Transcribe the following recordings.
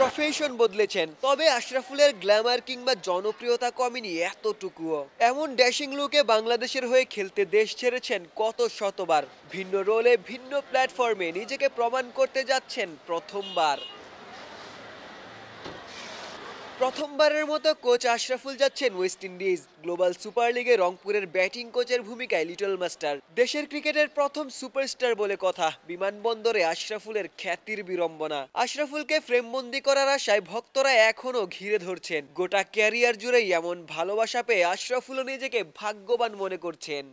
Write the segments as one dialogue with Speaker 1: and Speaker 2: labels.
Speaker 1: profession বদলেছেন তবে আশরাফুলের Glamour কিংবা জনপ্রিয়তা কমেনি এতটুকুও এমন ড্যাশিং লুকে বাংলাদেশের হয়ে খেলতে দেশ ছেড়েছেন কত শতবার ভিন্ন রোলে ভিন্ন প্ল্যাটফর্মে নিজেকে প্রমাণ করতে যাচ্ছেন প্রথমবার প্রথমবারের মতো কোচ আশরাফুল যাচ্ছেন ওয়েস্ট ইন্ডিজ গ্লোবাল সুপার লিগে রংপুরের ব্যাটিং কোচের ভূমিকায় লিটল মাস্টার দেশের ক্রিকেটের প্রথম সুপারস্টার বলে কথা বিমানবন্দরে আশরাফুলের খ্যাতির বিড়ম্বনা আশরাফুলকে ফ্রেমবন্দি করার আশায় ভক্তরা এখনও ঘিরে ধরছেন গোটা ক্যারিয়ার জুড়েই এমন ভালোবাসা পেয়ে আশরাফুলও নিজেকে ভাগ্যবান মনে করছেন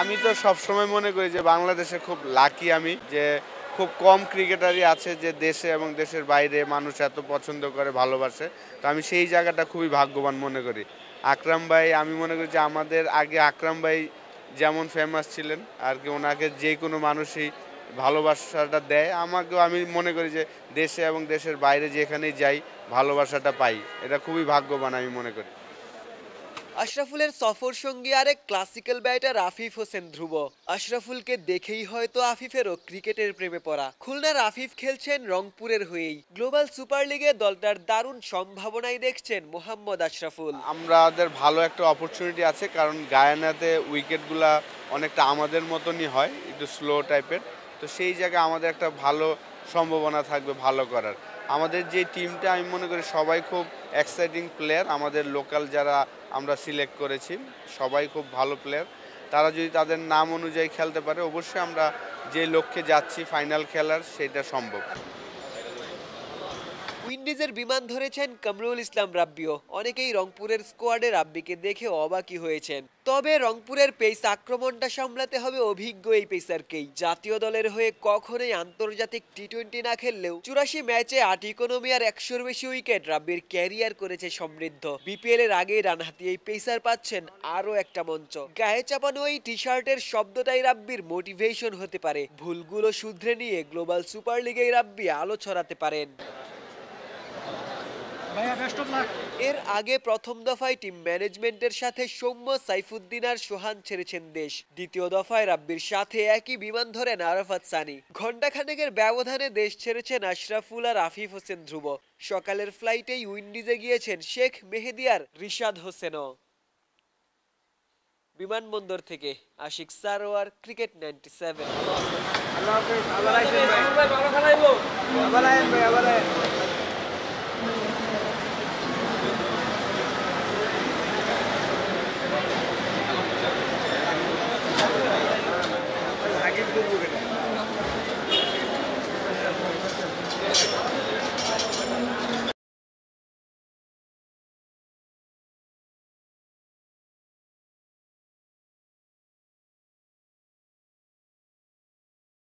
Speaker 2: আমি তো সবসময় মনে করি যে বাংলাদেশে খুব লাকি আমি যে খুব কম ক্রিকেটারই আছে যে দেশে এবং দেশের বাইরে মানুষ এত পছন্দ করে ভালোবাসে তো আমি সেই জায়গাটা খুবই ভাগ্যবান মনে করি আকরাম ভাই আমি মনে করি যে আমাদের আগে আকরাম ভাই যেমন ফেমাস ছিলেন আর কি ওনাকে যে কোনো মানুষই ভালোবাসাটা দেয় আমাকেও আমি মনে করি যে দেশে এবং দেশের বাইরে যেখানেই যাই ভালোবাসাটা পাই এটা খুবই ভাগ্যবান আমি মনে করি
Speaker 1: আশরাফুলের সফর সঙ্গী আরেক ক্লাসিক্যাল ব্যাটার আফিফ হোসেন ধ্রুব আশরাফুলকে দেখেই হয়তো আফিফেরও ক্রিকেটের প্রেমে পড়া খুলনার আফিফ খেলছেন রংপুরের হয়েই গ্লোবাল সুপার লিগে দলটার দারুণ সম্ভাবনাই দেখছেন মোহাম্মদ আশরাফুল
Speaker 2: আমাদের ভালো একটা অপরচুনিটি আছে কারণ গায়ানাতে উইকেটগুলা অনেকটা আমাদের মতনই হয় একটু স্লো টাইপের তো সেই জায়গায় আমাদের একটা ভালো সম্ভাবনা থাকবে ভালো করার আমাদের যে টিমটা আমি মনে করি সবাই খুব এক্সাইটিং প্লেয়ার আমাদের লোকাল যারা আমরা সিলেক্ট করেছি সবাই খুব ভালো প্লেয়ার তারা যদি তাদের নাম অনুযায়ী খেলতে পারে অবশ্যই আমরা যে লক্ষ্যে যাচ্ছি ফাইনাল খেলার সেটা সম্ভব উইন্ডিজের বিমান ধরেছেন কামরুল ইসলাম রাব্বিও অনেকেই রংপুরের
Speaker 1: স্কোয়াডে রাব্বিকে দেখে অবাকি হয়েছেন তবে রংপুরের পেস আক্রমণটা সামলাতে হবে অভিজ্ঞ এই পেসারকেই জাতীয় দলের হয়ে কখনোই আন্তর্জাতিক টি টোয়েন্টি না খেললেও চুরাশি ম্যাচে আট ইকোনমি আর একশোর বেশি উইকেট রাব্বির ক্যারিয়ার করেছে সমৃদ্ধ বিপিএল এর আগেই রান হাতি এই পেসার পাচ্ছেন আরও একটা মঞ্চ গায়ে চাপানো এই টি শার্টের শব্দটাই রাব্বির মোটিভেশন হতে পারে ভুলগুলো শুধরে নিয়ে গ্লোবাল সুপার লিগে রাব্বি আলো ছড়াতে পারেন এর আগে প্রথম দফায় টিম ম্যানেজমেন্টের সাথে সৌম্য সাইফুদ্দিন আর সোহান ছেড়েছেন দেশ দ্বিতীয় দফায় রাব্বির সাথে একই বিমান ধরেন আরাফাত সানি ঘণ্টাখানেকের ব্যবধানে দেশ ছেড়েছেন আশরাফুল আর আফিফ হোসেন ধ্রুব সকালের ফ্লাইটেই উইন্ডিজে গিয়েছেন শেখ মেহেদিয়ার রিশাদ হোসেনও বিমানবন্দর থেকে Ashiq Sarwar cricket ninety seven